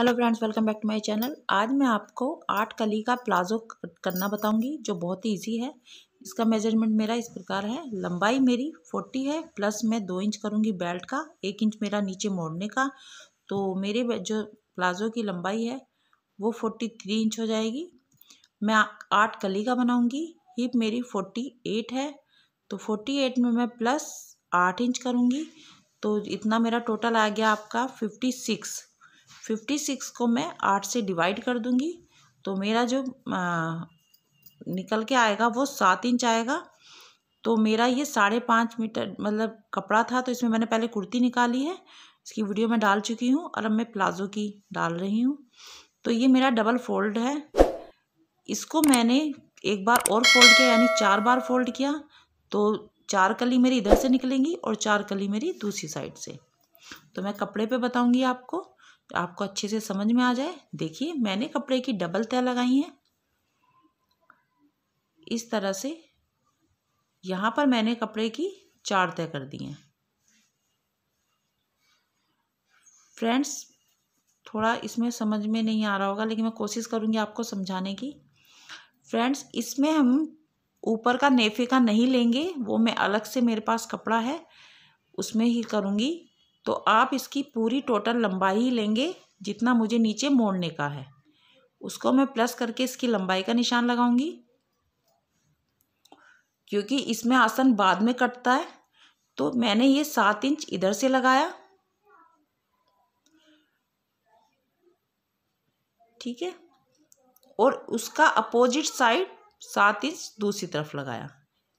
hello friends welcome back to my channel आज मैं आपको आठ कली का प्लाजो करना बताऊंगी जो बहुत ही इजी है इसका मेजरमेंट मेरा इस प्रकार है लंबाई मेरी फोर्टी है प्लस मैं दो इंच करूंगी बेल्ट का एक इंच मेरा नीचे मोड़ने का तो मेरे जो प्लाजो की लंबाई है वो फोर्टी थ्री इंच हो जाएगी मैं आठ कली का बनाऊँगी हिप मेरी फोर्टी एट है तो फोर्टी एट में मैं प्लस आठ इंच करूँगी तो इतना मेरा टोटल आ गया आपका फिफ्टी सिक्स फिफ्टी सिक्स को मैं आठ से डिवाइड कर दूंगी तो मेरा जो आ, निकल के आएगा वो सात इंच आएगा तो मेरा ये साढ़े पाँच मीटर मतलब कपड़ा था तो इसमें मैंने पहले कुर्ती निकाली है इसकी वीडियो मैं डाल चुकी हूँ और अब मैं प्लाज़ो की डाल रही हूँ तो ये मेरा डबल फोल्ड है इसको मैंने एक बार और फोल्ड किया यानी चार बार फोल्ड किया तो चार कली मेरी इधर से निकलेंगी और चार कली मेरी दूसरी साइड से तो मैं कपड़े पे बताऊंगी आपको आपको अच्छे से समझ में आ जाए देखिए मैंने कपड़े की डबल तय लगाई है इस तरह से यहाँ पर मैंने कपड़े की चार तय कर दी हैं फ्रेंड्स थोड़ा इसमें समझ में नहीं आ रहा होगा लेकिन मैं कोशिश करूँगी आपको समझाने की फ्रेंड्स इसमें हम ऊपर का नेफे का नहीं लेंगे वो मैं अलग से मेरे पास कपड़ा है उसमें ही करूँगी तो आप इसकी पूरी टोटल लंबाई ही लेंगे जितना मुझे नीचे मोड़ने का है उसको मैं प्लस करके इसकी लंबाई का निशान लगाऊंगी क्योंकि इसमें आसन बाद में कटता है तो मैंने ये सात इंच इधर से लगाया ठीक है और उसका अपोजिट साइड सात इंच दूसरी तरफ लगाया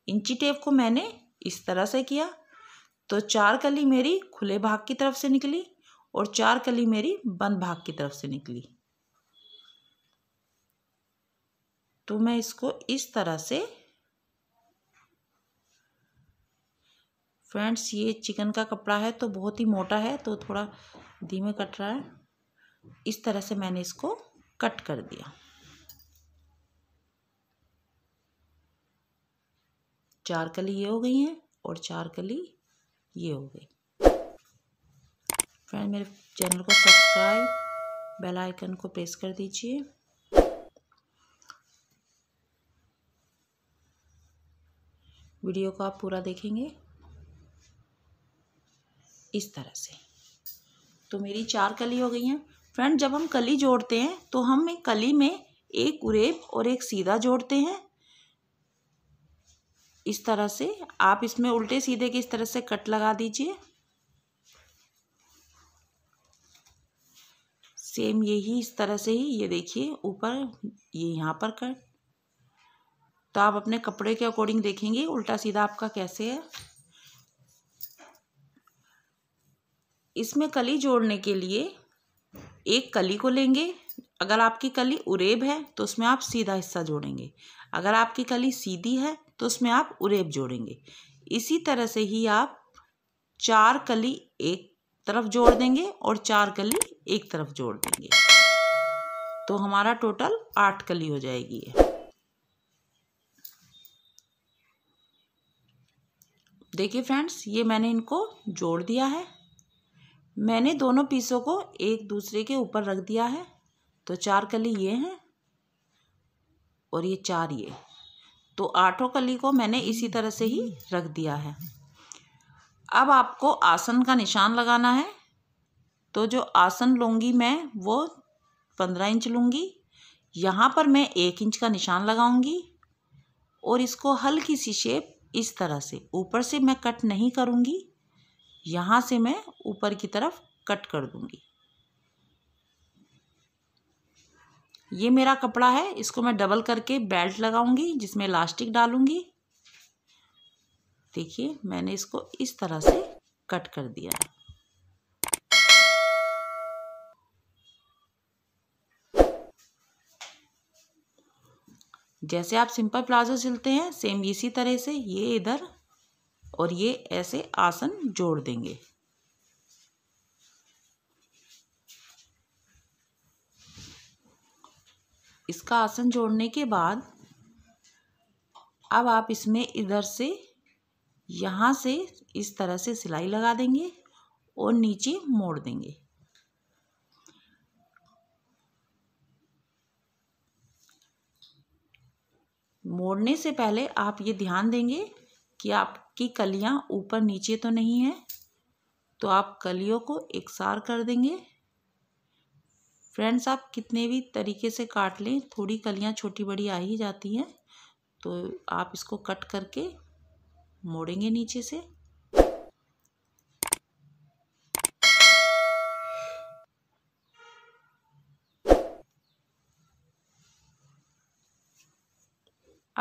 इंची टेप को मैंने इस तरह से किया तो चार कली मेरी खुले भाग की तरफ से निकली और चार कली मेरी बंद भाग की तरफ से निकली तो मैं इसको इस तरह से फ्रेंड्स ये चिकन का कपड़ा है तो बहुत ही मोटा है तो थोड़ा धीमे कट रहा है इस तरह से मैंने इसको कट कर दिया चार कली ये हो गई हैं और चार कली ये हो गई फ्रेंड मेरे चैनल को सब्सक्राइब बेल आइकन को प्रेस कर दीजिए वीडियो को आप पूरा देखेंगे इस तरह से तो मेरी चार कली हो गई हैं फ्रेंड जब हम कली जोड़ते हैं तो हम कली में एक उरेब और एक सीधा जोड़ते हैं इस तरह से आप इसमें उल्टे सीधे के इस तरह से कट लगा दीजिए सेम यही इस तरह से ही ये देखिए ऊपर ये यहाँ पर कट तो आप अपने कपड़े के अकॉर्डिंग देखेंगे उल्टा सीधा आपका कैसे है इसमें कली जोड़ने के लिए एक कली को लेंगे अगर आपकी कली उरेब है तो उसमें आप सीधा हिस्सा जोड़ेंगे अगर आपकी कली सीधी है तो उसमें आप उरेब जोड़ेंगे इसी तरह से ही आप चार कली एक तरफ जोड़ देंगे और चार कली एक तरफ जोड़ देंगे तो हमारा टोटल आठ कली हो जाएगी देखिए फ्रेंड्स ये मैंने इनको जोड़ दिया है मैंने दोनों पीसों को एक दूसरे के ऊपर रख दिया है तो चार कली ये हैं और ये चार ये तो आठों कली को मैंने इसी तरह से ही रख दिया है अब आपको आसन का निशान लगाना है तो जो आसन लूँगी मैं वो पंद्रह इंच लूँगी यहाँ पर मैं एक इंच का निशान लगाऊंगी और इसको हल्की सी शेप इस तरह से ऊपर से मैं कट नहीं करूँगी यहाँ से मैं ऊपर की तरफ कट कर दूँगी ये मेरा कपड़ा है इसको मैं डबल करके बेल्ट लगाऊंगी जिसमें इलास्टिक डालूंगी देखिए मैंने इसको इस तरह से कट कर दिया है जैसे आप सिंपल प्लाजो सिलते हैं सेम इसी तरह से ये इधर और ये ऐसे आसन जोड़ देंगे इसका आसन जोड़ने के बाद अब आप इसमें इधर से यहाँ से इस तरह से सिलाई लगा देंगे और नीचे मोड़ देंगे मोड़ने से पहले आप ये ध्यान देंगे कि आपकी कलियाँ ऊपर नीचे तो नहीं है तो आप कलियों को एकसार कर देंगे फ्रेंड्स आप कितने भी तरीके से काट लें थोड़ी कलियाँ छोटी बड़ी आ ही जाती हैं तो आप इसको कट करके मोड़ेंगे नीचे से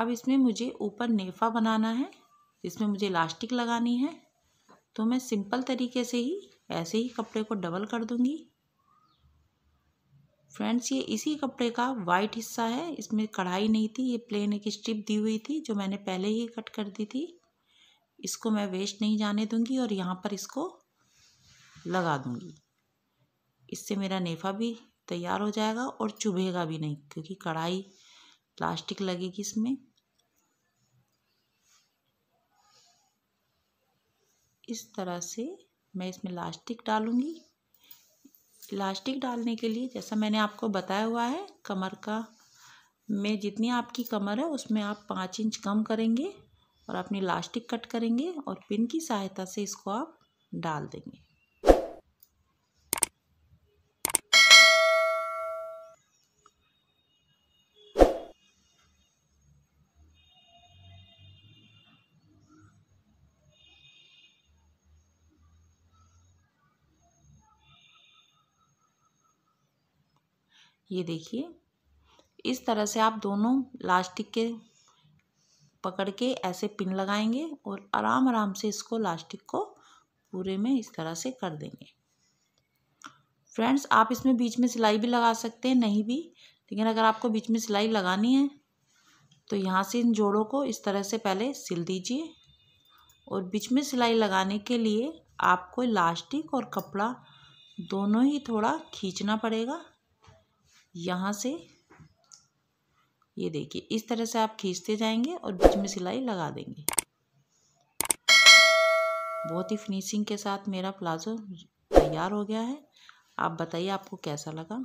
अब इसमें मुझे ऊपर नेफा बनाना है इसमें मुझे इलास्टिक लगानी है तो मैं सिंपल तरीके से ही ऐसे ही कपड़े को डबल कर दूंगी फ्रेंड्स ये इसी कपड़े का वाइट हिस्सा है इसमें कढ़ाई नहीं थी ये प्लेन एक स्ट्रिप दी हुई थी जो मैंने पहले ही कट कर दी थी इसको मैं वेस्ट नहीं जाने दूंगी और यहाँ पर इसको लगा दूंगी इससे मेरा नेफा भी तैयार हो जाएगा और चुभेगा भी नहीं क्योंकि कढ़ाई प्लास्टिक लगेगी इसमें इस तरह से मैं इसमें लास्टिक डालूंगी इलास्टिक डालने के लिए जैसा मैंने आपको बताया हुआ है कमर का में जितनी आपकी कमर है उसमें आप पाँच इंच कम करेंगे और अपनी इलास्टिक कट करेंगे और पिन की सहायता से इसको आप डाल देंगे ये देखिए इस तरह से आप दोनों लास्टिक के पकड़ के ऐसे पिन लगाएंगे और आराम आराम से इसको लास्टिक को पूरे में इस तरह से कर देंगे फ्रेंड्स आप इसमें बीच में सिलाई भी लगा सकते हैं नहीं भी लेकिन अगर आपको बीच में सिलाई लगानी है तो यहाँ से इन जोड़ों को इस तरह से पहले सिल दीजिए और बीच में सिलाई लगाने के लिए आपको लास्टिक और कपड़ा दोनों ही थोड़ा खींचना पड़ेगा यहाँ से ये देखिए इस तरह से आप खींचते जाएंगे और बीच में सिलाई लगा देंगे बहुत ही फिनिशिंग के साथ मेरा प्लाज़ो तैयार हो गया है आप बताइए आपको कैसा लगा